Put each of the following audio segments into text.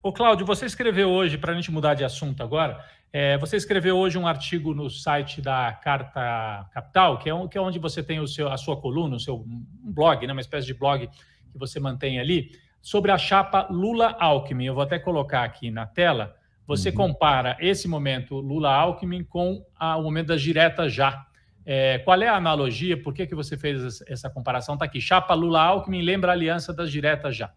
Ô, Cláudio, você escreveu hoje, para a gente mudar de assunto agora, é, você escreveu hoje um artigo no site da Carta Capital, que é, que é onde você tem o seu, a sua coluna, o seu um blog, né, uma espécie de blog que você mantém ali, sobre a chapa Lula-Alckmin. Eu vou até colocar aqui na tela. Você uhum. compara esse momento Lula-Alckmin com a, o momento das diretas já. É, qual é a analogia? Por que, que você fez essa comparação? Está aqui. Chapa Lula-Alckmin lembra a aliança das diretas já.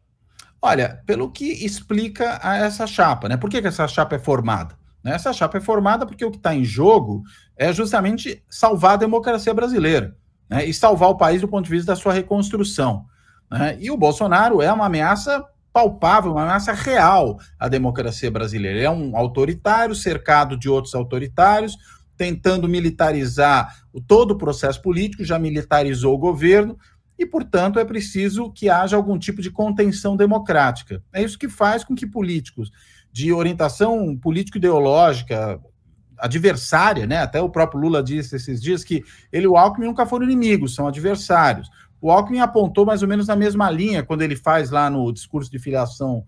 Olha, pelo que explica essa chapa, né? Por que, que essa chapa é formada? Né? Essa chapa é formada porque o que está em jogo é justamente salvar a democracia brasileira né? e salvar o país do ponto de vista da sua reconstrução. Né? E o Bolsonaro é uma ameaça palpável, uma ameaça real à democracia brasileira. Ele é um autoritário cercado de outros autoritários, tentando militarizar todo o processo político, já militarizou o governo, e, portanto, é preciso que haja algum tipo de contenção democrática. É isso que faz com que políticos de orientação político-ideológica adversária, né? Até o próprio Lula disse esses dias que ele e o Alckmin nunca foram inimigos, são adversários. O Alckmin apontou mais ou menos na mesma linha quando ele faz lá no discurso de filiação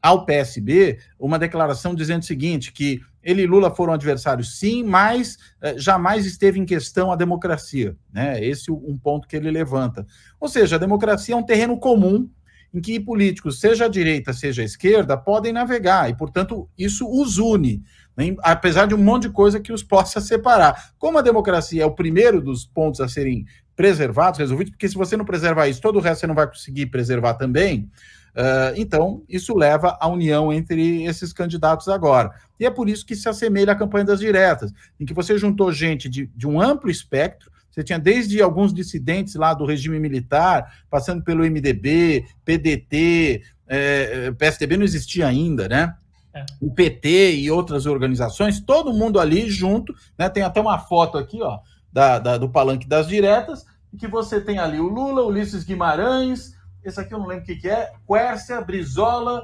ao PSB uma declaração dizendo o seguinte: que ele e Lula foram adversários, sim, mas eh, jamais esteve em questão a democracia. Né? Esse é um ponto que ele levanta. Ou seja, a democracia é um terreno comum em que políticos, seja a direita, seja a esquerda, podem navegar, e, portanto, isso os une, né? apesar de um monte de coisa que os possa separar. Como a democracia é o primeiro dos pontos a serem preservados, resolvidos, porque se você não preservar isso, todo o resto você não vai conseguir preservar também. Ah, então, isso leva à união entre esses candidatos agora. E é por isso que se assemelha à campanha das diretas, em que você juntou gente de, de um amplo espectro, você tinha desde alguns dissidentes lá do regime militar, passando pelo MDB, PDT, é, eh, eh, PSDB não existia ainda, né? É. O PT e outras organizações, todo mundo ali junto, né? Tem até uma foto aqui, ó, da, da do palanque das diretas, que você tem ali o Lula, Ulisses Guimarães, esse aqui eu não lembro o que, que é, Quércia, Brizola,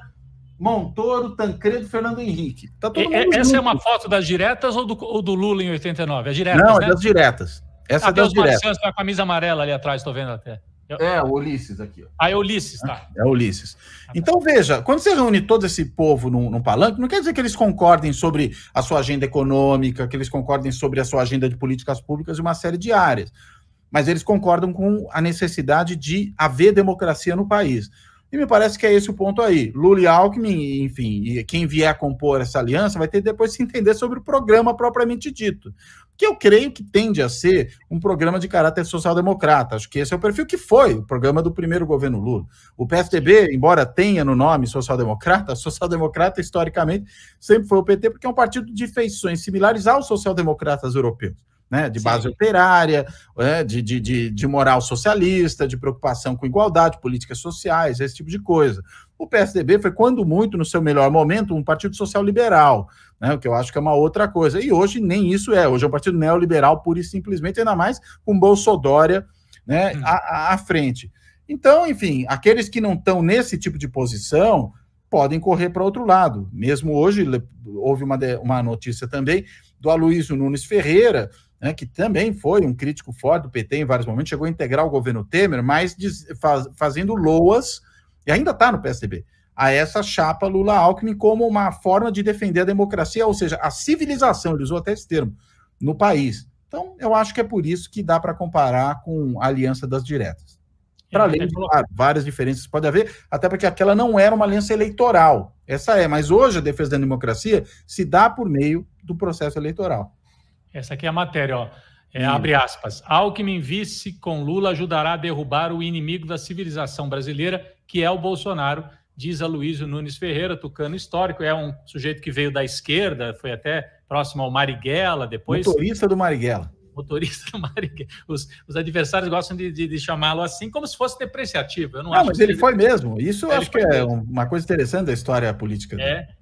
Montoro, Tancredo, Fernando Henrique. Tá todo é, mundo e, é, essa junto. é uma foto das diretas ou do, ou do Lula em 89? É diretas, não, é né? é das diretas. Essa ah, é das diretas. com a camisa amarela ali atrás, estou vendo até. É, o Ulisses aqui. Ah, é Ulisses, tá. É Ulisses. Então veja, quando você reúne todo esse povo num, num palanque, não quer dizer que eles concordem sobre a sua agenda econômica, que eles concordem sobre a sua agenda de políticas públicas e uma série de áreas mas eles concordam com a necessidade de haver democracia no país. E me parece que é esse o ponto aí. Lula e Alckmin, enfim, e quem vier a compor essa aliança vai ter depois se entender sobre o programa propriamente dito, que eu creio que tende a ser um programa de caráter social-democrata. Acho que esse é o perfil que foi o programa do primeiro governo Lula. O PSDB, embora tenha no nome social-democrata, social-democrata historicamente sempre foi o PT, porque é um partido de feições similares aos social-democratas europeus né, de base Sim. operária, né, de, de, de, de, moral socialista, de preocupação com igualdade, políticas sociais, esse tipo de coisa. O PSDB foi, quando muito, no seu melhor momento, um partido social liberal, né, o que eu acho que é uma outra coisa. E hoje nem isso é, hoje é um partido neoliberal pura e simplesmente, ainda mais com Bolsodória né, hum. à, à frente. Então, enfim, aqueles que não estão nesse tipo de posição podem correr para outro lado. Mesmo hoje, houve uma, uma notícia também do Aloysio Nunes Ferreira, né, que também foi um crítico forte do PT em vários momentos, chegou a integrar o governo Temer, mas diz, faz, fazendo loas, e ainda está no PSDB, a essa chapa Lula-Alckmin como uma forma de defender a democracia, ou seja, a civilização, ele usou até esse termo, no país. Então, eu acho que é por isso que dá para comparar com a aliança das diretas para além de várias diferenças pode haver, até porque aquela não era uma aliança eleitoral. Essa é, mas hoje a defesa da democracia se dá por meio do processo eleitoral. Essa aqui é a matéria, ó. É, abre aspas. Alckmin vice com Lula ajudará a derrubar o inimigo da civilização brasileira, que é o Bolsonaro, diz a Luísio Nunes Ferreira, tucano histórico. É um sujeito que veio da esquerda, foi até próximo ao Marighella, depois. Motorista do Marighella motorista Marighella. Os, os adversários gostam de, de, de chamá-lo assim, como se fosse depreciativo. Eu não, não acho mas ele foi mesmo. Isso eu acho que é mesmo. uma coisa interessante da história política. É. Dele.